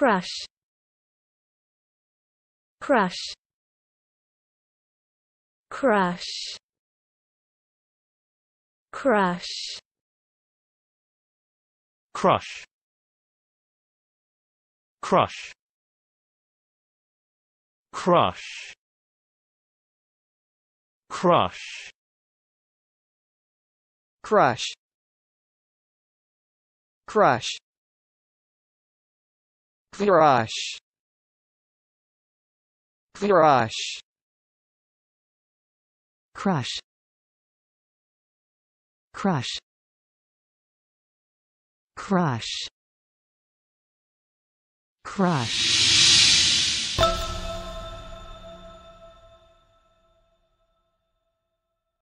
crush crush crush crush crush crush crush crush crush crush Crush. Crush. Crush. Crush. Crush. Crush.